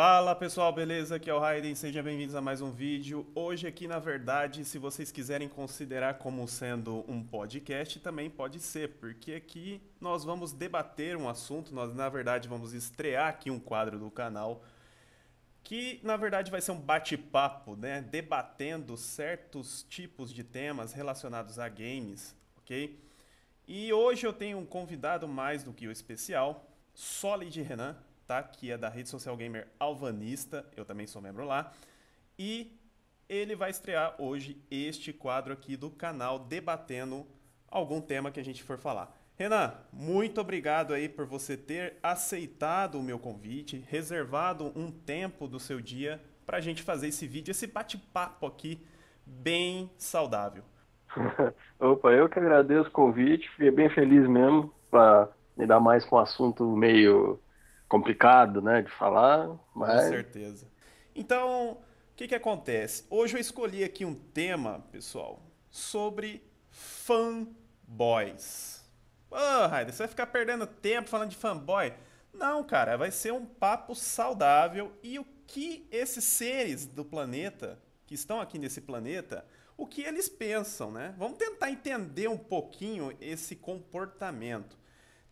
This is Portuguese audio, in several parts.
Fala pessoal, beleza? Aqui é o Raiden, sejam bem-vindos a mais um vídeo. Hoje aqui, na verdade, se vocês quiserem considerar como sendo um podcast, também pode ser, porque aqui nós vamos debater um assunto, nós na verdade vamos estrear aqui um quadro do canal, que na verdade vai ser um bate-papo, né? Debatendo certos tipos de temas relacionados a games, ok? E hoje eu tenho um convidado mais do que o especial, Solid Renan, tá? Que é da rede social gamer Alvanista, eu também sou membro lá. E ele vai estrear hoje este quadro aqui do canal debatendo algum tema que a gente for falar. Renan, muito obrigado aí por você ter aceitado o meu convite, reservado um tempo do seu dia para a gente fazer esse vídeo, esse bate-papo aqui bem saudável. Opa, eu que agradeço o convite, fiquei bem feliz mesmo para lidar mais com um assunto meio complicado, né, de falar, mas... Com certeza. Então, o que que acontece? Hoje eu escolhi aqui um tema, pessoal, sobre fanboys. Ah, oh, Raider, você vai ficar perdendo tempo falando de fanboy? Não, cara, vai ser um papo saudável e o que esses seres do planeta, que estão aqui nesse planeta, o que eles pensam, né? Vamos tentar entender um pouquinho esse comportamento.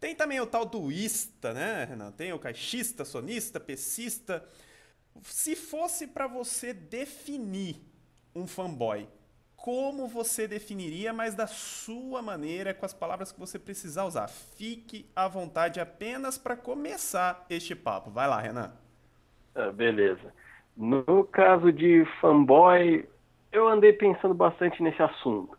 Tem também o tal doísta né, Renan? Tem o caixista, sonista, pescista. Se fosse para você definir um fanboy, como você definiria, mas da sua maneira, com as palavras que você precisar usar. Fique à vontade apenas para começar este papo. Vai lá, Renan. Ah, beleza. No caso de fanboy, eu andei pensando bastante nesse assunto.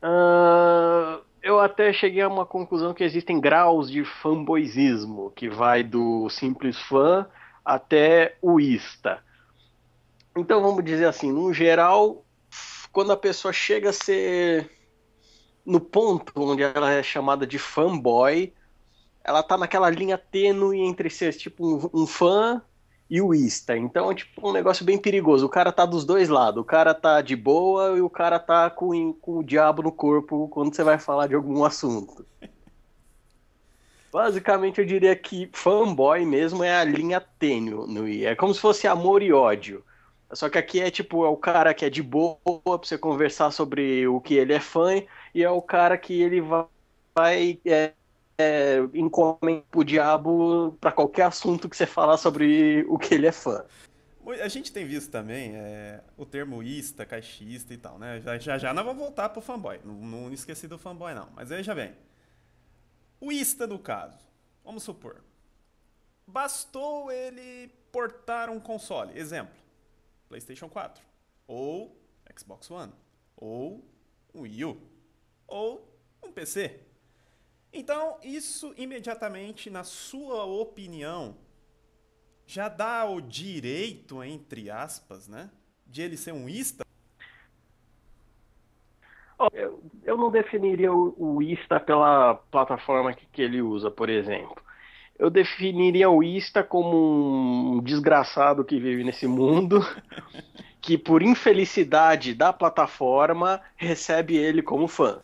Uh, eu até cheguei a uma conclusão que existem graus de fanboyismo, que vai do simples fã até o ista. Então vamos dizer assim, no geral, quando a pessoa chega a ser no ponto onde ela é chamada de fanboy, ela tá naquela linha tênue entre ser tipo um, um fã e o Insta. Então, é, tipo, um negócio bem perigoso. O cara tá dos dois lados. O cara tá de boa e o cara tá com, com o diabo no corpo quando você vai falar de algum assunto. Basicamente, eu diria que fanboy mesmo é a linha tênue no I. É como se fosse amor e ódio. Só que aqui é tipo, é o cara que é de boa pra você conversar sobre o que ele é fã, e é o cara que ele vai, vai é, é, encomenda o diabo para qualquer assunto que você falar sobre o que ele é fã. A gente tem visto também é, o termo ista, caixista e tal, né? Já já, já nós vamos voltar pro fanboy. Não, não esqueci do fanboy, não. Mas veja bem. O ista, no caso, vamos supor. Bastou ele portar um console. Exemplo: PlayStation 4. Ou Xbox One. Ou um Wii U. Ou um PC. Então, isso imediatamente, na sua opinião, já dá o direito, entre aspas, né, de ele ser um ista? Eu, eu não definiria o, ista pela plataforma que, que, ele usa, por exemplo. Eu definiria o ista como um desgraçado que vive nesse mundo, que por infelicidade da plataforma recebe ele como fã.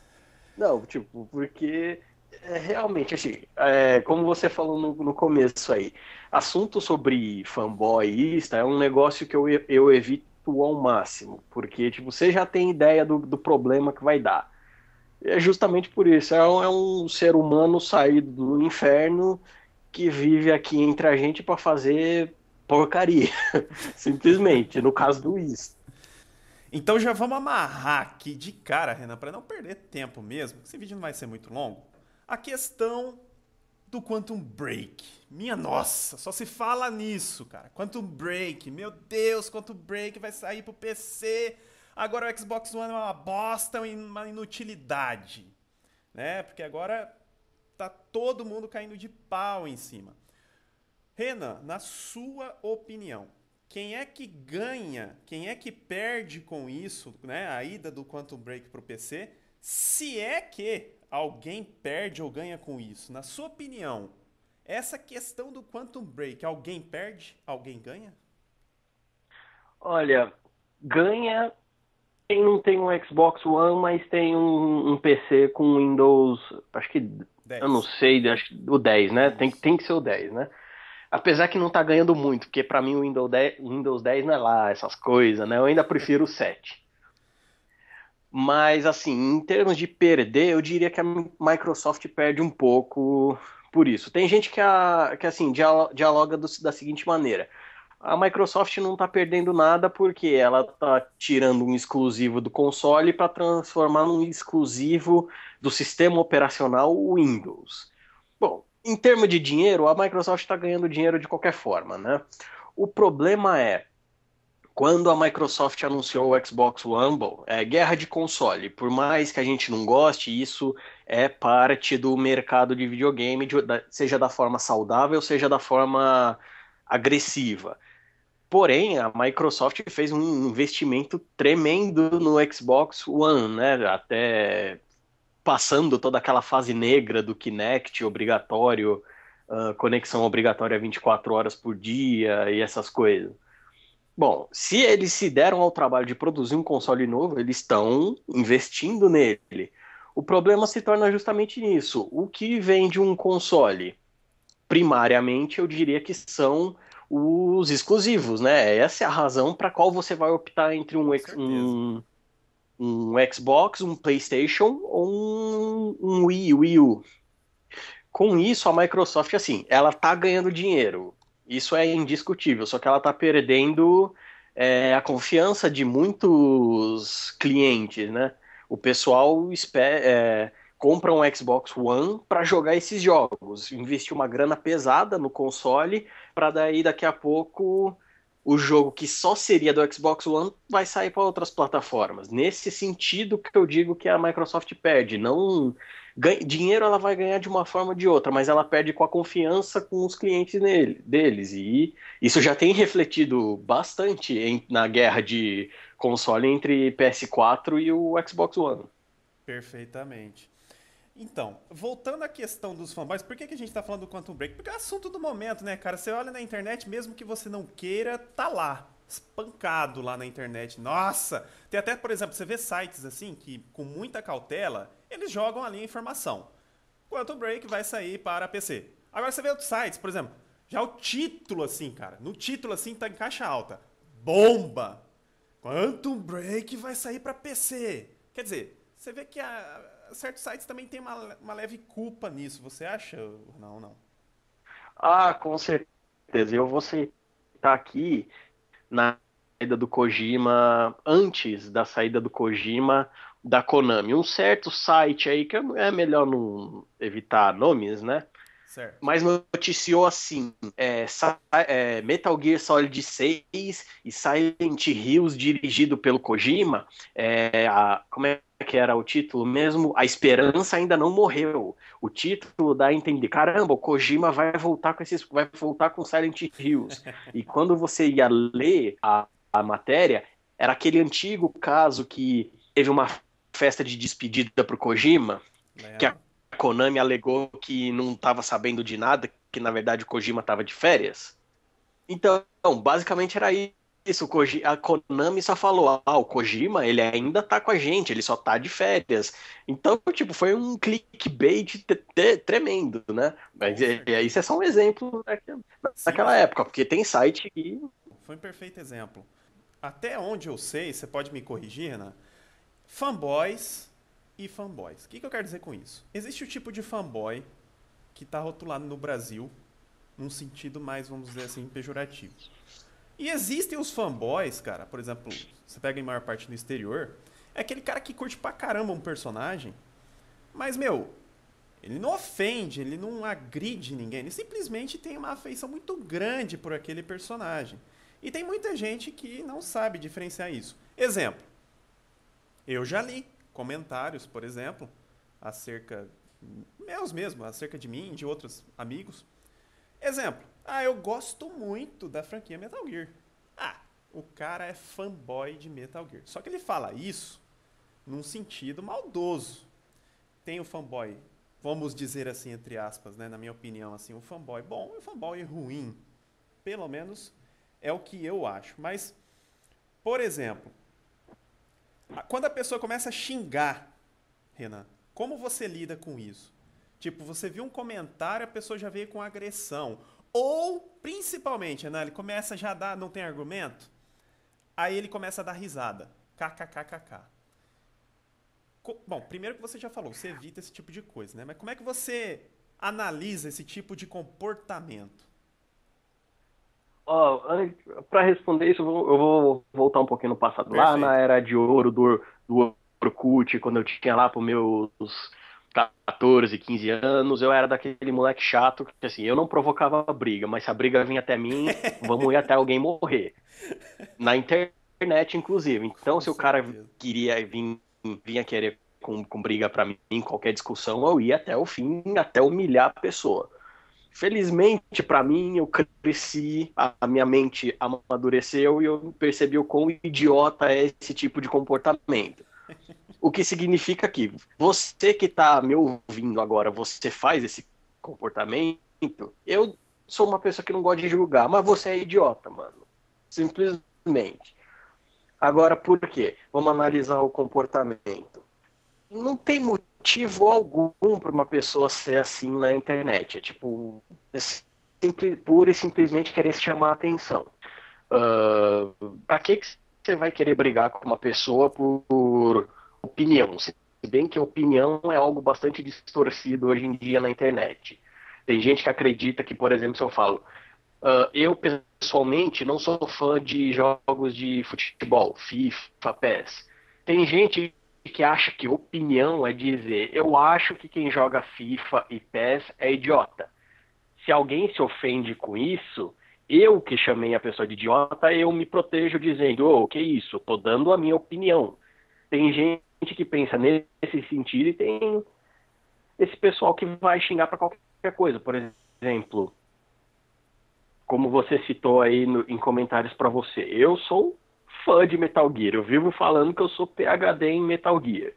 Não, tipo, porque é, realmente, assim, é, como você falou no, no começo aí, assunto sobre fanboyista é um negócio que eu, eu evito ao máximo, porque tipo, você já tem ideia do, do problema que vai dar. É justamente por isso, é um, é um ser humano saído do inferno que vive aqui entre a gente para fazer porcaria, simplesmente, no caso do isso Então já vamos amarrar aqui de cara, Renan, para não perder tempo mesmo. Esse vídeo não vai ser muito longo. A questão do Quantum Break. Minha nossa, só se fala nisso, cara. Quantum Break, meu Deus, Quantum Break vai sair pro PC. Agora o Xbox One é uma bosta, uma inutilidade, né? Porque agora tá todo mundo caindo de pau em cima. Renan, na sua opinião, quem é que ganha, quem é que perde com isso, né? A ida do Quantum Break pro PC, se é que alguém perde ou ganha com isso? Na sua opinião, essa questão do Quantum Break, alguém perde? Alguém ganha? Olha, ganha quem não tem um Xbox One, mas tem um, um PC com Windows, acho que, 10. eu não sei, acho que o 10, né? 10. Tem, tem que ser o 10, né? Apesar que não tá ganhando muito, porque para mim o Windows 10, Windows 10 não é lá essas coisas, né? Eu ainda prefiro o 7. Mas, assim, em termos de perder, eu diria que a Microsoft perde um pouco por isso. Tem gente que, a, que assim, dialoga do, da seguinte maneira. A Microsoft não está perdendo nada porque ela está tirando um exclusivo do console para transformar num exclusivo do sistema operacional Windows. Bom, em termos de dinheiro, a Microsoft está ganhando dinheiro de qualquer forma, né? O problema é, quando a Microsoft anunciou o Xbox One, é guerra de console. Por mais que a gente não goste, isso é parte do mercado de videogame, de, da, seja da forma saudável, seja da forma agressiva. Porém, a Microsoft fez um investimento tremendo no Xbox One, né? Até passando toda aquela fase negra do Kinect obrigatório, uh, conexão obrigatória 24 horas por dia e essas coisas. Bom, se eles se deram ao trabalho de produzir um console novo, eles estão investindo nele. O problema se torna justamente nisso. O que vende um console? Primariamente, eu diria que são os exclusivos, né? Essa é a razão para qual você vai optar entre um, um, um, Xbox, um PlayStation ou um, um Wii, Wii U. Com isso, a Microsoft, assim, ela tá ganhando dinheiro isso é indiscutível, só que ela está perdendo é, a confiança de muitos clientes, né? O pessoal espera, é, compra um Xbox One para jogar esses jogos, investe uma grana pesada no console para daí daqui a pouco o jogo que só seria do Xbox One vai sair para outras plataformas. Nesse sentido que eu digo que a Microsoft perde, não Ganha, dinheiro ela vai ganhar de uma forma ou de outra, mas ela perde com a confiança com os clientes nele, deles. E isso já tem refletido bastante em, na guerra de console entre PS4 e o Xbox One. Perfeitamente. Então, voltando à questão dos fanboys, por que, que a gente está falando do Quantum Break? Porque é assunto do momento, né, cara? Você olha na internet, mesmo que você não queira, tá lá. Espancado lá na internet. Nossa! Tem até, por exemplo, você vê sites assim que, com muita cautela, eles jogam ali a informação. Quantum Break vai sair para PC. Agora você vê outros sites, por exemplo, já o título assim, cara, no título assim tá em caixa alta. Bomba! Quantum Break vai sair para PC. Quer dizer, você vê que a, certos sites também tem uma, uma leve culpa nisso, você acha? Não, não. Ah, com certeza. Eu vou citar aqui na saída do Kojima, antes da saída do Kojima, da Konami. Um certo site aí, que é melhor não evitar nomes, né? Certo. Mas noticiou assim: é, é, Metal Gear Solid 6 e Silent Hills, dirigido pelo Kojima. É, a, como é que era o título mesmo? A Esperança ainda não morreu. O título dá a entender: caramba, o Kojima vai voltar com esses. Vai voltar com Silent Hills. e quando você ia ler a, a matéria, era aquele antigo caso que teve uma festa de despedida pro Kojima, é. que a Konami alegou que não estava sabendo de nada, que na verdade o Kojima estava de férias. Então, basicamente era isso. A Konami só falou: ah, o Kojima, ele ainda tá com a gente, ele só tá de férias. Então, tipo, foi um clickbait tremendo, né? Mas é, é, isso é só um exemplo daquela Sim. época, porque tem site que. Foi um perfeito exemplo. Até onde eu sei, você pode me corrigir, né? fanboys e fanboys. O que, que eu quero dizer com isso? Existe o tipo de fanboy que está rotulado no Brasil num sentido mais, vamos dizer assim, pejorativo. E existem os fanboys, cara, por exemplo, você pega em maior parte no exterior, é aquele cara que curte pra caramba um personagem, mas, meu, ele não ofende, ele não agride ninguém, ele simplesmente tem uma afeição muito grande por aquele personagem. E tem muita gente que não sabe diferenciar isso. Exemplo, eu já li comentários, por exemplo, acerca meus mesmo, acerca de mim, de outros amigos. Exemplo: "Ah, eu gosto muito da franquia Metal Gear". Ah, o cara é fanboy de Metal Gear. Só que ele fala isso num sentido maldoso. Tem o fanboy, vamos dizer assim entre aspas, né, na minha opinião, assim, o fanboy bom e o fanboy ruim. Pelo menos é o que eu acho. Mas por exemplo, quando a pessoa começa a xingar, Renan, como você lida com isso? Tipo, você viu um comentário, a pessoa já veio com agressão. Ou, principalmente, Renan, ele começa já a dar, não tem argumento? Aí ele começa a dar risada. KKKKK. Bom, primeiro que você já falou, você evita esse tipo de coisa, né? Mas como é que você analisa esse tipo de comportamento? Oh, para responder isso, eu vou, eu vou, voltar um pouquinho no passado. Perfeito. Lá na era de ouro do, do Orkut, quando eu tinha lá pros meus 14, 15 anos, eu era daquele moleque chato que, assim, eu não provocava briga, mas se a briga vinha até mim, vamos ir até alguém morrer. Na internet, inclusive. Então, se o cara queria vir, vinha querer com, com briga para mim em qualquer discussão, eu ia até o fim, até humilhar a pessoa. Felizmente para mim, eu cresci, a minha mente amadureceu e eu percebi o quão idiota é esse tipo de comportamento. O que significa que você que está me ouvindo agora, você faz esse comportamento, eu sou uma pessoa que não gosta de julgar, mas você é idiota, mano. Simplesmente. Agora, por quê? Vamos analisar o comportamento. Não tem motivo motivo algum para uma pessoa ser assim na internet. É tipo, é simples, pura e simplesmente querer se chamar a atenção. Uh, ah, para que, que você vai querer brigar com uma pessoa por opinião? Se bem que opinião é algo bastante distorcido hoje em dia na internet. Tem gente que acredita que, por exemplo, se eu falo, uh, eu pessoalmente não sou fã de jogos de futebol, FIFA, PES. Tem gente que acha que opinião é dizer eu acho que quem joga FIFA e PES é idiota. Se alguém se ofende com isso, eu que chamei a pessoa de idiota, eu me protejo dizendo, ô, oh, que isso, tô dando a minha opinião. Tem gente que pensa nesse sentido e tem esse pessoal que vai xingar para qualquer coisa. Por exemplo, como você citou aí no, em comentários para você, eu sou fã de Metal Gear, eu vivo falando que eu sou PhD em Metal Gear.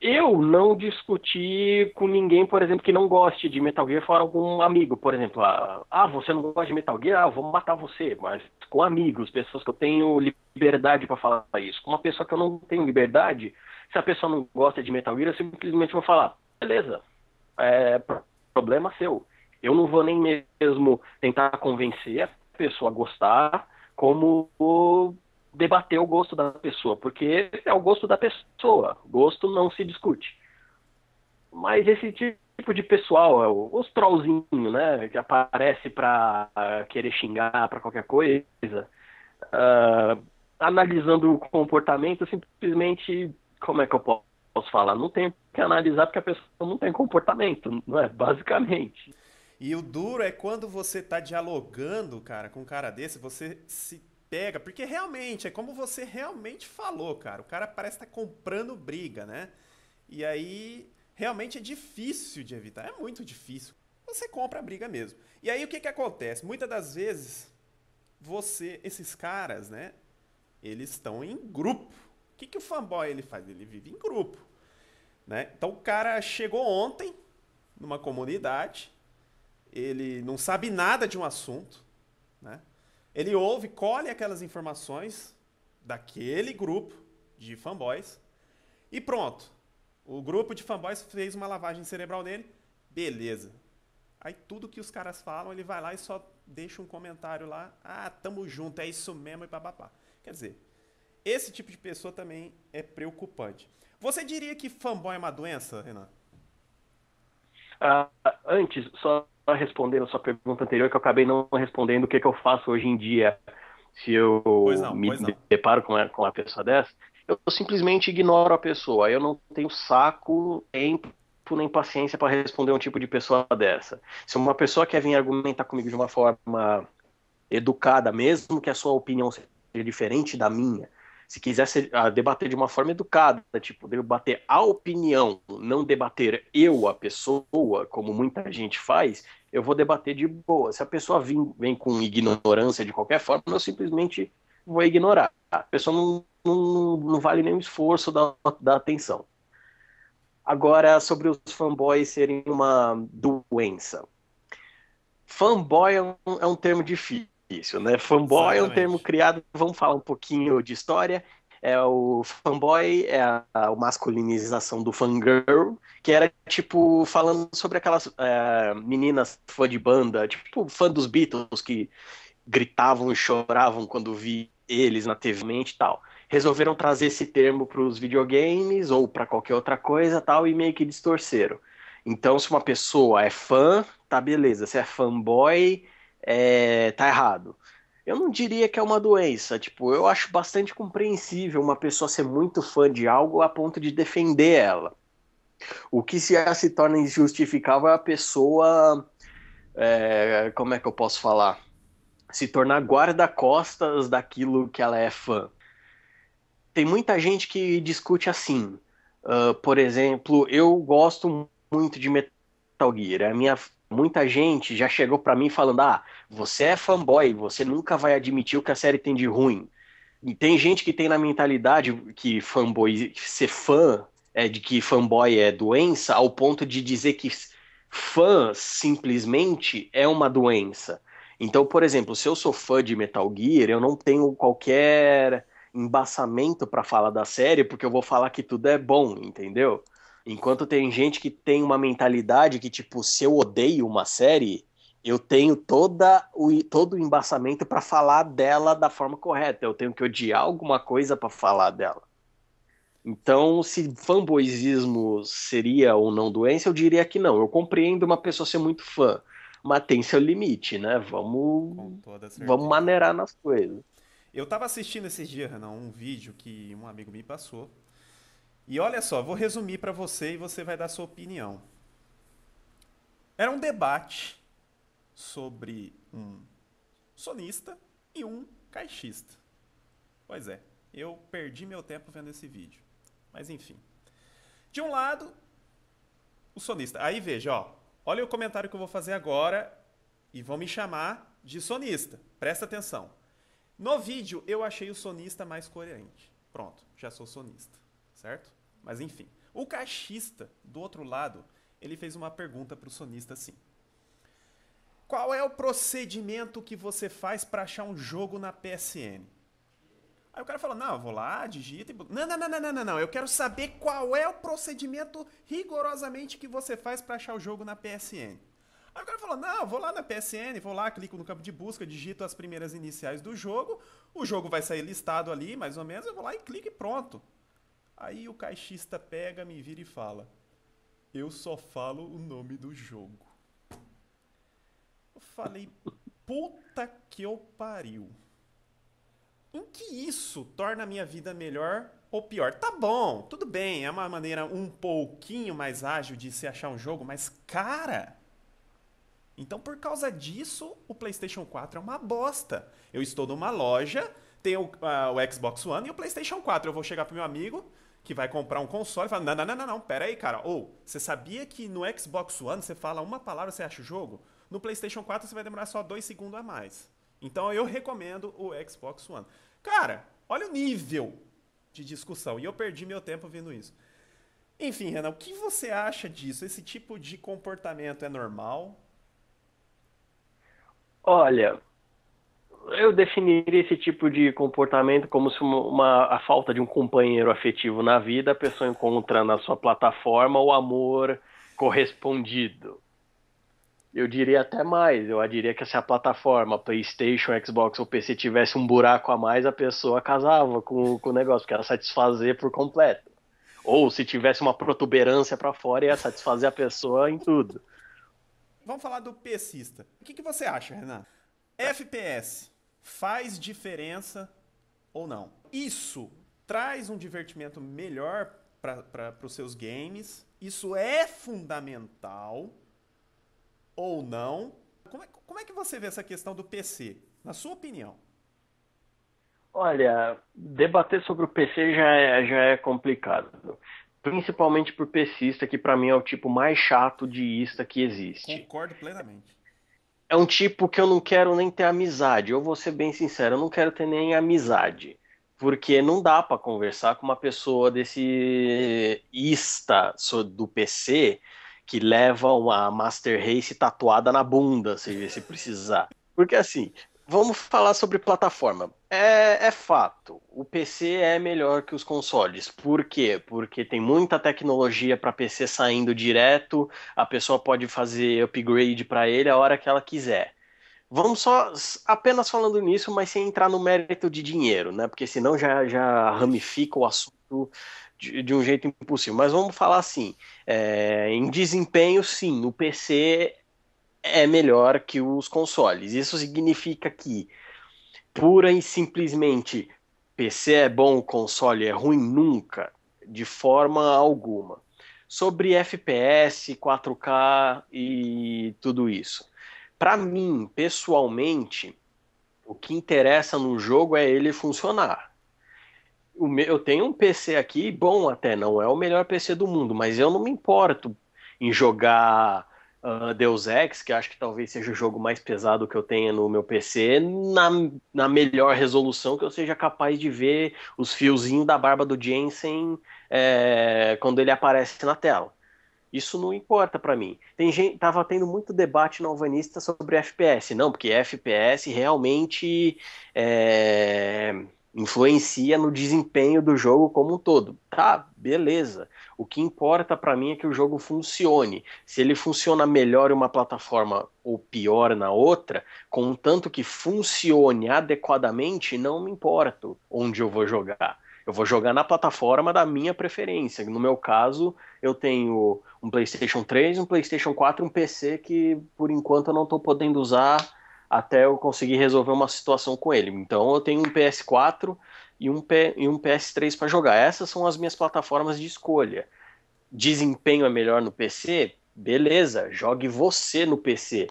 Eu não discuti com ninguém, por exemplo, que não goste de Metal Gear, fora algum amigo, por exemplo. Ah, você não gosta de Metal Gear? Ah, vou matar você. Mas com amigos, pessoas que eu tenho liberdade para falar isso. Com uma pessoa que eu não tenho liberdade, se a pessoa não gosta de Metal Gear, eu simplesmente vou falar: beleza, é problema seu. Eu não vou nem mesmo tentar convencer a pessoa a gostar como debater o gosto da pessoa, porque é o gosto da pessoa, gosto não se discute. Mas esse tipo de pessoal, é os trollzinhos, né, que aparece para querer xingar para qualquer coisa, uh, analisando o comportamento, simplesmente, como é que eu posso falar? Não tem que analisar porque a pessoa não tem comportamento, não é? Basicamente. E o duro é quando você tá dialogando, cara, com um cara desse, você se pega, porque realmente, é como você realmente falou, cara. O cara parece estar tá comprando briga, né? E aí, realmente é difícil de evitar, é muito difícil. Você compra a briga mesmo. E aí, o que que acontece? Muitas das vezes, você, esses caras, né? Eles estão em grupo. O que, que o fanboy ele faz? Ele vive em grupo. Né? Então o cara chegou ontem numa comunidade, ele não sabe nada de um assunto, né? ele ouve, colhe aquelas informações daquele grupo de fanboys e pronto. O grupo de fanboys fez uma lavagem cerebral nele, beleza. Aí tudo que os caras falam, ele vai lá e só deixa um comentário lá, ah, tamo junto, é isso mesmo e papapá. Quer dizer, esse tipo de pessoa também é preocupante. Você diria que fanboy é uma doença, Renan? Ah, antes, só respondendo a sua pergunta anterior, que eu acabei não respondendo o que, que eu faço hoje em dia se eu não, me deparo com, com uma pessoa dessa. Eu simplesmente ignoro a pessoa. Eu não tenho saco, tempo nem paciência para responder um tipo de pessoa dessa. Se uma pessoa quer vir argumentar comigo de uma forma educada, mesmo que a sua opinião seja diferente da minha, se quisesse ah, debater de uma forma educada, tipo, debater a opinião, não debater eu, a pessoa, como muita gente faz, eu vou debater de boa. Se a pessoa vem, vem com ignorância de qualquer forma, eu simplesmente vou ignorar. A pessoa não, não, não vale nenhum esforço da, da atenção. Agora, sobre os fanboys serem uma doença. Fanboy é um, é um termo difícil isso, né? Fanboy Exatamente. é um termo criado, vamos falar um pouquinho de história. É o fanboy, é a, a masculinização do fangirl, que era tipo falando sobre aquelas é, meninas fã de banda, tipo fã dos Beatles que gritavam e choravam quando vi eles na TV e tal. Resolveram trazer esse termo para os videogames ou para qualquer outra coisa tal e meio que distorceram. Então, se uma pessoa é fã, tá beleza. Se é fanboy, é, tá errado. Eu não diria que é uma doença, tipo, eu acho bastante compreensível uma pessoa ser muito fã de algo a ponto de defender ela. O que se, se torna injustificável é a pessoa, é, como é que eu posso falar? Se tornar guarda-costas daquilo que ela é fã. Tem muita gente que discute assim. Uh, por exemplo, eu gosto muito de Metal Gear, é a minha Muita gente já chegou para mim falando: ah, você é fanboy, você nunca vai admitir o que a série tem de ruim. E tem gente que tem na mentalidade que fanboy, ser fã, é de que fanboy é doença, ao ponto de dizer que fã simplesmente é uma doença. Então, por exemplo, se eu sou fã de Metal Gear, eu não tenho qualquer embaçamento para falar da série, porque eu vou falar que tudo é bom, entendeu? Enquanto tem gente que tem uma mentalidade que, tipo, se eu odeio uma série, eu tenho toda o, todo o embaçamento para falar dela da forma correta. Eu tenho que odiar alguma coisa para falar dela. Então, se fanboyismo seria ou não doença, eu diria que não. Eu compreendo uma pessoa ser muito fã, mas tem seu limite, né? Vamos, vamos maneirar nas coisas. Eu tava assistindo esses dias, Renan, um vídeo que um amigo me passou e olha só, vou resumir para você e você vai dar sua opinião. Era um debate sobre um sonista e um caixista. Pois é, eu perdi meu tempo vendo esse vídeo. Mas enfim. De um lado, o sonista. Aí veja, ó, olha o comentário que eu vou fazer agora e vão me chamar de sonista. Presta atenção. No vídeo eu achei o sonista mais coerente. Pronto, já sou sonista, certo? Mas enfim, o caixista, do outro lado, ele fez uma pergunta para o sonista assim. Qual é o procedimento que você faz para achar um jogo na PSN? Aí o cara falou, não, eu vou lá, digita e... Não, não, não, não, não, não, eu quero saber qual é o procedimento rigorosamente que você faz para achar o jogo na PSN. Aí o cara falou, não, vou lá na PSN, vou lá, clico no campo de busca, digito as primeiras iniciais do jogo, o jogo vai sair listado ali, mais ou menos, eu vou lá e clico e pronto. Aí o caixista pega, me vira e fala: Eu só falo o nome do jogo. Eu falei: Puta que eu pariu. Em que isso torna a minha vida melhor ou pior? Tá bom, tudo bem, é uma maneira um pouquinho mais ágil de se achar um jogo, mas cara. Então, por causa disso, o PlayStation 4 é uma bosta. Eu estou numa loja, tenho uh, o Xbox One e o PlayStation 4. Eu vou chegar pro meu amigo, que vai comprar um console e fala: não, não, não, não, não, pera aí, cara. Ou, você sabia que no Xbox One você fala uma palavra você acha o jogo? No PlayStation 4 você vai demorar só dois segundos a mais. Então eu recomendo o Xbox One. Cara, olha o nível de discussão. E eu perdi meu tempo vendo isso. Enfim, Renan, o que você acha disso? Esse tipo de comportamento é normal? Olha, eu definiria esse tipo de comportamento como se uma, a falta de um companheiro afetivo na vida, a pessoa encontra na sua plataforma o amor correspondido. Eu diria até mais, eu diria que se a plataforma PlayStation, Xbox ou PC tivesse um buraco a mais, a pessoa casava com, com o negócio, porque era satisfazer por completo. Ou se tivesse uma protuberância para fora, ia satisfazer a pessoa em tudo. Vamos falar do pescista. O que, que você acha, Renan? FPS faz diferença ou não? Isso traz um divertimento melhor para os seus games? Isso é fundamental ou não? Como é, como é que você vê essa questão do PC, na sua opinião? Olha, debater sobre o PC já é, já é complicado. Principalmente por pesista, que para mim é o tipo mais chato de ista que existe. Concordo plenamente é um tipo que eu não quero nem ter amizade. Eu vou ser bem sincero, eu não quero ter nem amizade. Porque não dá para conversar com uma pessoa desse ista do PC que leva uma Master Race tatuada na bunda, se, se precisar. Porque assim, Vamos falar sobre plataforma. É, é, fato, o PC é melhor que os consoles. Por quê? Porque tem muita tecnologia para PC saindo direto, a pessoa pode fazer upgrade para ele a hora que ela quiser. Vamos só apenas falando nisso, mas sem entrar no mérito de dinheiro, né? Porque senão já, já ramifica o assunto de, de um jeito impossível. Mas vamos falar assim: é, em desempenho, sim, o PC é melhor que os consoles. Isso significa que, pura e simplesmente, PC é bom, console é ruim nunca, de forma alguma. Sobre FPS, 4K e tudo isso. Para mim, pessoalmente, o que interessa no jogo é ele funcionar. eu tenho um PC aqui, bom até, não é o melhor PC do mundo, mas eu não me importo em jogar uh, Deus Ex, que acho que talvez seja o jogo mais pesado que eu tenha no meu PC, na, na melhor resolução que eu seja capaz de ver os fiozinhos da barba do Jensen é, quando ele aparece na tela. Isso não importa para mim. Tem gente, tava tendo muito debate no Alvanista sobre FPS, não, porque FPS realmente é, influencia no desempenho do jogo como um todo. Tá, beleza. O que importa para mim é que o jogo funcione. Se ele funciona melhor em uma plataforma ou pior na outra, contanto que funcione adequadamente, não me importo onde eu vou jogar. Eu vou jogar na plataforma da minha preferência. No meu caso, eu tenho um PlayStation 3, um PlayStation 4, um PC que por enquanto eu não estou podendo usar até eu conseguir resolver uma situação com ele. Então eu tenho um PS4 e um, P, e um PS3 para jogar. Essas são as minhas plataformas de escolha. Desempenho é melhor no PC? Beleza, jogue você no PC.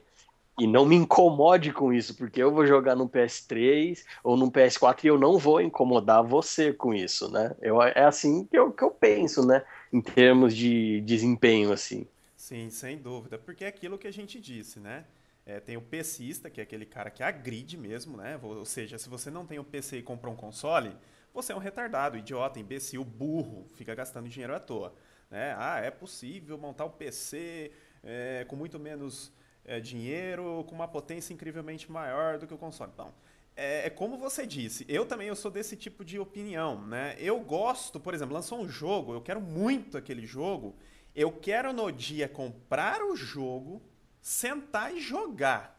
E não me incomode com isso, porque eu vou jogar no PS3 ou no PS4 e eu não vou incomodar você com isso, né? Eu, é assim que eu, que eu penso, né? Em termos de desempenho, assim. Sim, sem dúvida. Porque é aquilo que a gente disse, né? É, tem o PCista, que é aquele cara que agride mesmo, né? Ou seja, se você não tem o PC e compra um console, você é um retardado, idiota, imbecil, burro, fica gastando dinheiro à toa. Né? Ah, é possível montar um PC é, com muito menos é, dinheiro, com uma potência incrivelmente maior do que o console. Bom, é, é, como você disse, eu também eu sou desse tipo de opinião, né? Eu gosto, por exemplo, lançou um jogo, eu quero muito aquele jogo, eu quero no dia comprar o jogo, sentar e jogar.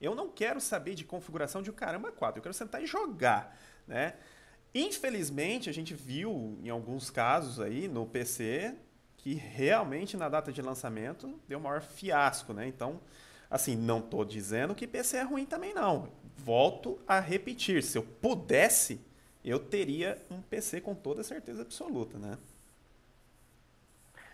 Eu não quero saber de configuração de um caramba 4, eu quero sentar e jogar, né? Infelizmente, a gente viu em alguns casos aí no PC que realmente na data de lançamento deu maior fiasco, né? Então, assim, não tô dizendo que PC é ruim também não. Volto a repetir, se eu pudesse, eu teria um PC com toda certeza absoluta, né?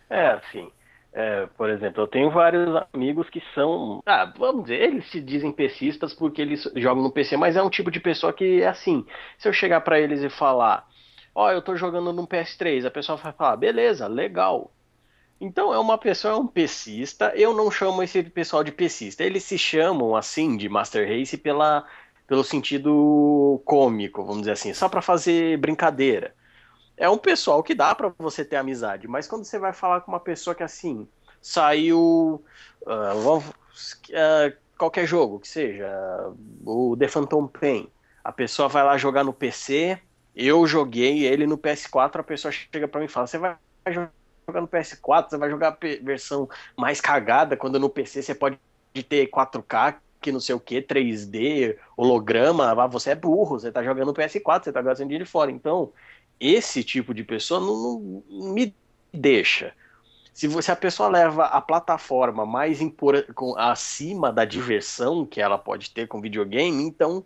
É, assim. É, por exemplo, eu tenho vários amigos que são, ah, vamos dizer, eles se dizem pesistas porque eles jogam no PC, mas é um tipo de pessoa que é assim. Se eu chegar para eles e falar, ó, oh, eu tô jogando no PS3, a pessoa vai falar, beleza, legal. Então é uma pessoa, é um pessista, eu não chamo esse pessoal de pessista. Eles se chamam assim de Master Race pela, pelo sentido cômico, vamos dizer assim, só para fazer brincadeira é um pessoal que dá para você ter amizade, mas quando você vai falar com uma pessoa que assim saiu uh, ah, vamos, uh, qualquer jogo que seja, uh, o The Phantom Pain, a pessoa vai lá jogar no PC, eu joguei ele no PS4, a pessoa chega para mim e fala: "Você vai jogar no PS4, você vai jogar a versão mais cagada, quando no PC você pode ter 4K, que não sei o que, 3D, holograma, ah, você é burro, você tá jogando PS4, você tá gastando dinheiro fora. Então, esse tipo de pessoa não, não me deixa. Se, você, a pessoa leva a plataforma mais com, acima da diversão que ela pode ter com videogame, então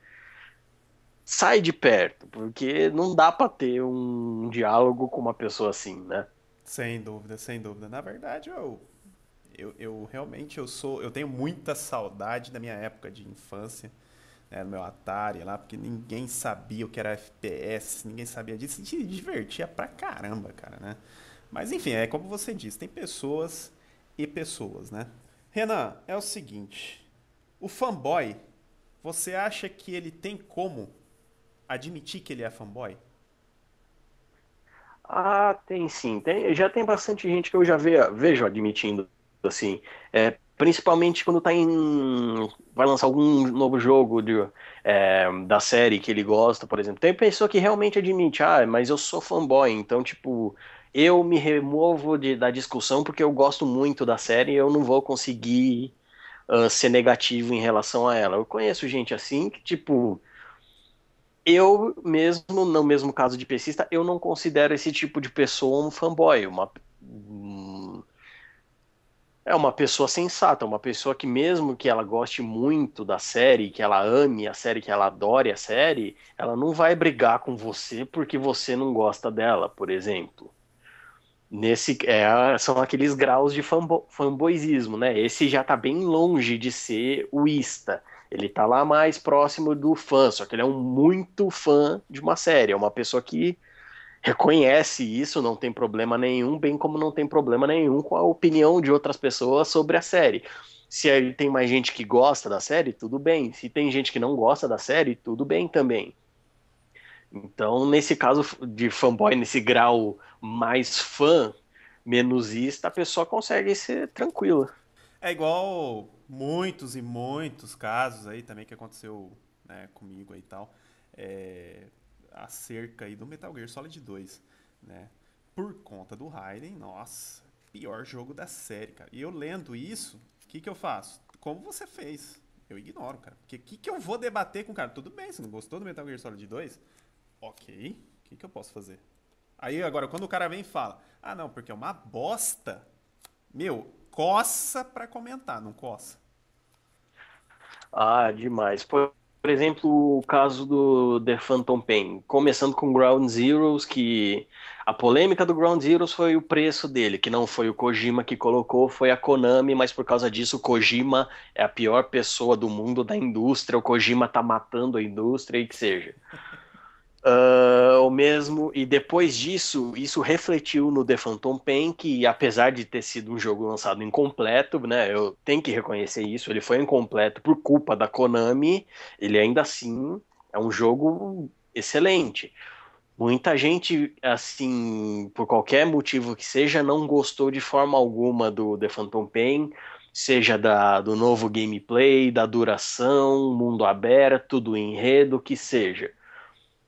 sai de perto, porque não dá para ter um diálogo com uma pessoa assim, né? Sem dúvida, sem dúvida. Na verdade, eu, eu, eu realmente eu sou, eu tenho muita saudade da minha época de infância era né, o meu Atari lá, porque ninguém sabia o que era FPS, ninguém sabia disso, se divertia pra caramba, cara, né? Mas enfim, é como você disse, tem pessoas e pessoas, né? Renan, é o seguinte, o fanboy, você acha que ele tem como admitir que ele é fanboy? Ah, tem sim. Tem, já tem bastante gente que eu já vejo admitindo, assim. É, Principalmente quando tá em. Vai lançar algum novo jogo de, é, da série que ele gosta, por exemplo. Tem pessoa que realmente admite, ah, mas eu sou fanboy, então, tipo, eu me removo de, da discussão porque eu gosto muito da série e eu não vou conseguir uh, ser negativo em relação a ela. Eu conheço gente assim que, tipo, eu mesmo, no mesmo caso de pesquista, eu não considero esse tipo de pessoa um fanboy, uma, é uma pessoa sensata, é uma pessoa que, mesmo que ela goste muito da série, que ela ame a série, que ela adore a série, ela não vai brigar com você porque você não gosta dela, por exemplo. Nesse, é, são aqueles graus de fanbo, fanboyismo, né? Esse já tá bem longe de ser o ista. Ele tá lá mais próximo do fã, só que ele é um muito fã de uma série, é uma pessoa que reconhece isso, não tem problema nenhum, bem como não tem problema nenhum com a opinião de outras pessoas sobre a série. Se aí tem mais gente que gosta da série, tudo bem. Se tem gente que não gosta da série, tudo bem também. Então, nesse caso de fanboy, nesse grau mais fã, menusista, a pessoa consegue ser tranquila. É igual muitos e muitos casos aí também que aconteceu né, comigo e tal. É, acerca aí do Metal Gear Solid 2, né? Por conta do Raiden, nossa, pior jogo da série, cara. E eu lendo isso, o que, que eu faço? Como você fez? Eu ignoro, cara. Porque o que, que eu vou debater com o cara? Tudo bem, você não gostou do Metal Gear Solid 2? Ok, o que, que eu posso fazer? Aí agora, quando o cara vem e fala, ah não, porque é uma bosta, meu, coça pra comentar, não coça. Ah, demais. Pois por exemplo, o caso do The Phantom Pain, começando com Ground Zeroes, que a polêmica do Ground Zeroes foi o preço dele, que não foi o Kojima que colocou, foi a Konami, mas por causa disso o Kojima é a pior pessoa do mundo da indústria, o Kojima tá matando a indústria e que seja. Uh, o mesmo, e depois disso, isso refletiu no The Phantom Pain, que apesar de ter sido um jogo lançado incompleto, né, eu tenho que reconhecer isso, ele foi incompleto por culpa da Konami, ele ainda assim é um jogo excelente. Muita gente, assim, por qualquer motivo que seja, não gostou de forma alguma do The Phantom Pain, seja da, do novo gameplay, da duração, mundo aberto, do enredo, que seja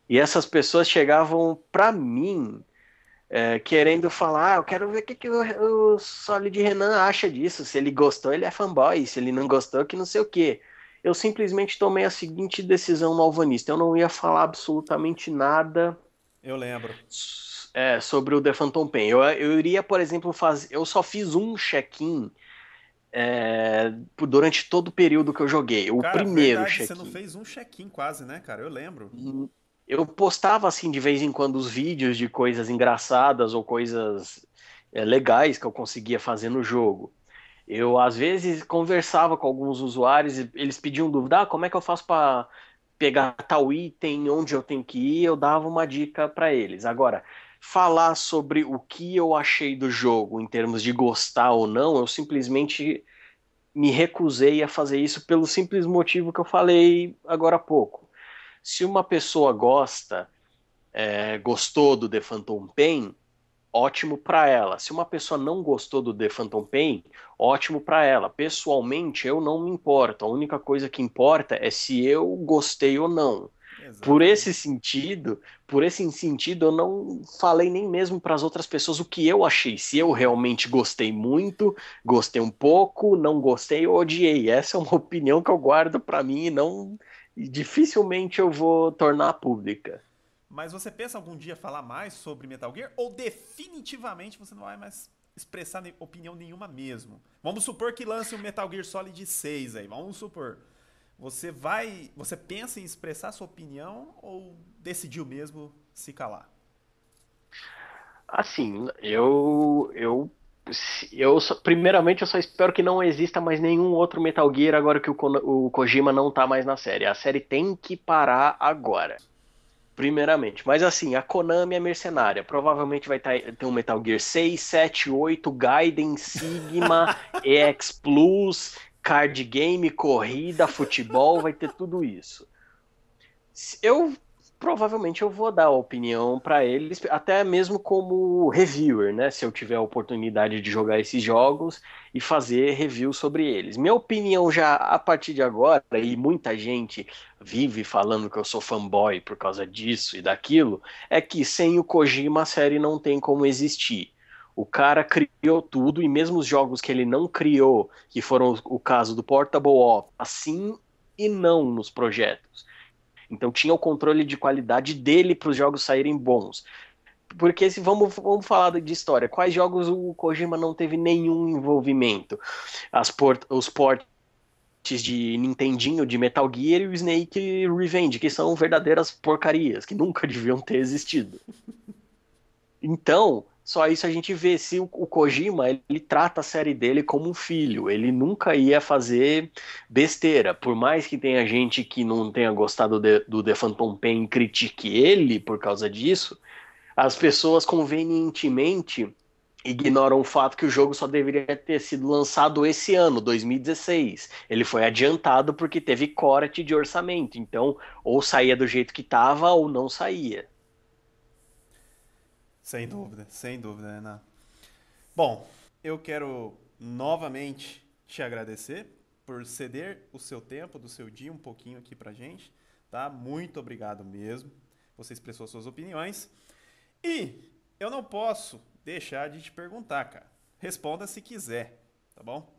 e essas pessoas chegavam para mim é, querendo falar, ah, eu quero ver o que, que o, o Solid Renan acha disso, se ele gostou, ele é fanboy, se ele não gostou, que não sei o quê. Eu simplesmente tomei a seguinte decisão Alvanista: eu não ia falar absolutamente nada... Eu lembro. É, sobre o The Phantom Pain. Eu, eu iria, por exemplo, fazer... Eu só fiz um check-in é, durante todo o período que eu joguei. O cara, é primeiro check-in. Você não fez um check-in quase, né, cara? Eu lembro. Uhum eu postava assim de vez em quando os vídeos de coisas engraçadas ou coisas é, legais que eu conseguia fazer no jogo. Eu às vezes conversava com alguns usuários, e eles pediam dúvida, ah, como é que eu faço para pegar tal item, onde eu tenho que ir, eu dava uma dica para eles. Agora, falar sobre o que eu achei do jogo em termos de gostar ou não, eu simplesmente me recusei a fazer isso pelo simples motivo que eu falei agora há pouco se uma pessoa gosta, é, gostou do The Phantom Pain, ótimo para ela. Se uma pessoa não gostou do The Phantom Pain, ótimo para ela. Pessoalmente, eu não me importo. A única coisa que importa é se eu gostei ou não. Exatamente. Por esse sentido, por esse sentido, eu não falei nem mesmo para as outras pessoas o que eu achei. Se eu realmente gostei muito, gostei um pouco, não gostei ou odiei. Essa é uma opinião que eu guardo para mim e não e dificilmente eu vou tornar pública. Mas você pensa algum dia falar mais sobre Metal Gear ou definitivamente você não vai mais expressar opinião nenhuma mesmo? Vamos supor que lance o um Metal Gear Solid 6 aí, vamos supor. Você vai, você pensa em expressar sua opinião ou decidiu mesmo se calar? Assim, eu eu eu só, primeiramente eu só espero que não exista mais nenhum outro Metal Gear agora que o, o Kojima não tá mais na série. A série tem que parar agora. Primeiramente. Mas assim, a Konami é mercenária. Provavelmente vai tá, ter um Metal Gear 6, 7, 8, Gaiden, Sigma, EX Plus, card game, corrida, futebol, vai ter tudo isso. Eu provavelmente eu vou dar opinião para eles, até mesmo como reviewer, né? Se eu tiver a oportunidade de jogar esses jogos e fazer review sobre eles. Minha opinião já a partir de agora, e muita gente vive falando que eu sou fanboy por causa disso e daquilo, é que sem o Kojima a série não tem como existir. O cara criou tudo e mesmo os jogos que ele não criou, que foram o caso do Portable Off, assim e não nos projetos então tinha o controle de qualidade dele para os jogos saírem bons. Porque se vamos, vamos falar de história, quais jogos o Kojima não teve nenhum envolvimento? As port, os portes de Nintendinho, de Metal Gear e o Snake Revenge, que são verdadeiras porcarias, que nunca deviam ter existido. Então, só isso a gente vê se o, Kojima, ele trata a série dele como um filho, ele nunca ia fazer besteira, por mais que tenha gente que não tenha gostado de, do The Phantom Pain critique ele por causa disso, as pessoas convenientemente ignoram o fato que o jogo só deveria ter sido lançado esse ano, 2016. Ele foi adiantado porque teve corte de orçamento, então ou saía do jeito que estava ou não saía. Sem dúvida, sem dúvida, Renan. Bom, eu quero novamente te agradecer por ceder o seu tempo, do seu dia um pouquinho aqui pra gente, tá? Muito obrigado mesmo. Você expressou suas opiniões. E eu não posso deixar de te perguntar, cara. Responda se quiser, tá bom?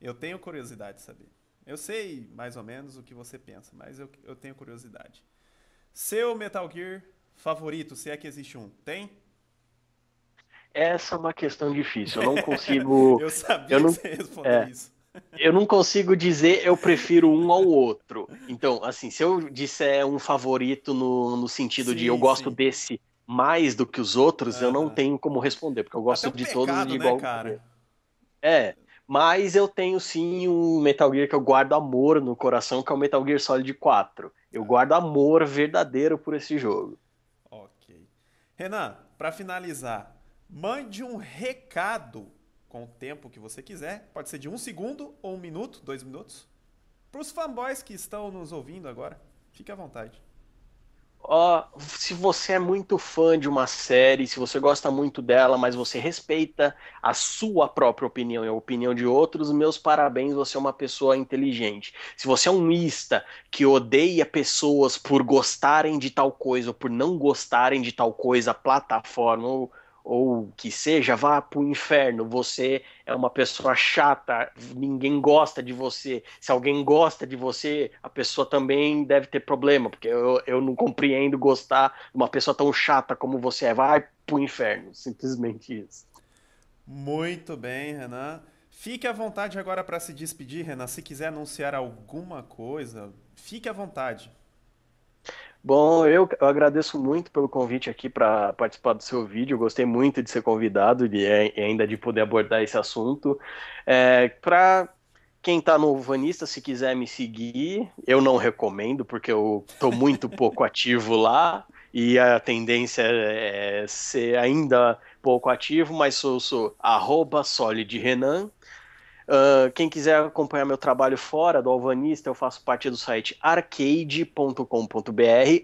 Eu tenho curiosidade de saber. Eu sei mais ou menos o que você pensa, mas eu, eu tenho curiosidade. Seu Metal Gear favorito, se é que existe um, tem? Essa é uma questão difícil. Eu não consigo. eu sabia eu não, que você responder é, isso. Eu não consigo dizer eu prefiro um ao outro. Então, assim, se eu disser é um favorito no, no sentido sim, de eu gosto sim. desse mais do que os outros, uhum. eu não tenho como responder, porque eu gosto Até de pecado, todos né, de igual. Né, cara? É. Mas eu tenho sim um Metal Gear que eu guardo amor no coração, que é o Metal Gear Solid 4. Eu ah. guardo amor verdadeiro por esse jogo. Ok. Renan, para finalizar, Mande um recado com o tempo que você quiser, pode ser de um segundo ou um minuto, dois minutos, para os fanboys que estão nos ouvindo agora. Fique à vontade. Ó, oh, se você é muito fã de uma série, se você gosta muito dela, mas você respeita a sua própria opinião e a opinião de outros, meus parabéns, você é uma pessoa inteligente. Se você é um mista que odeia pessoas por gostarem de tal coisa ou por não gostarem de tal coisa, plataforma ou ou que seja, vá pro inferno, você é uma pessoa chata, ninguém gosta de você. Se alguém gosta de você, a pessoa também deve ter problema, porque eu, eu não compreendo gostar de uma pessoa tão chata como você é. Vai pro inferno, simplesmente isso. Muito bem, Renan. Fique à vontade agora para se despedir, Renan. Se quiser anunciar alguma coisa, fique à vontade. Bom, eu, eu agradeço muito pelo convite aqui para participar do seu vídeo. gostei muito de ser convidado e, é, ainda de poder abordar esse assunto. É, para quem está no Vanista, se quiser me seguir, eu não recomendo, porque eu estou muito pouco ativo lá e a tendência é, é ser ainda pouco ativo, mas sou, sou arroba Uh, quem quiser acompanhar meu trabalho fora do Alvanista, eu faço parte do site arcade.com.br,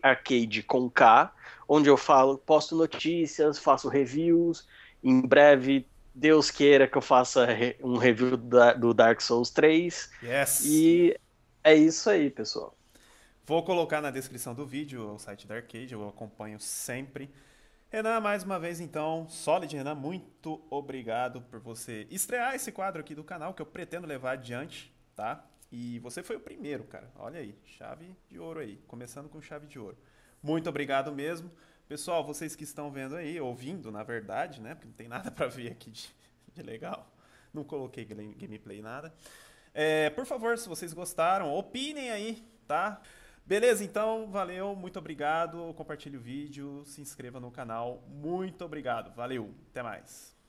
arcade com K, onde eu falo, posto notícias, faço reviews. Em breve, Deus queira que eu faça um review da, do Dark Souls 3. Yes. E é isso aí, pessoal. Vou colocar na descrição do vídeo o site da Arcade, eu acompanho sempre. Renan, mais uma vez então, Solid Renan, muito obrigado por você estrear esse quadro aqui do canal que eu pretendo levar adiante, tá? E você foi o primeiro, cara. Olha aí, chave de ouro aí, começando com chave de ouro. Muito obrigado mesmo. Pessoal, vocês que estão vendo aí, ouvindo, na verdade, né? Porque não tem nada para ver aqui de, de, legal. Não coloquei gameplay nada. É, por favor, se vocês gostaram, opinem aí, tá? Beleza, então, valeu, muito obrigado. Compartilhe o vídeo, se inscreva no canal. Muito obrigado, valeu, até mais.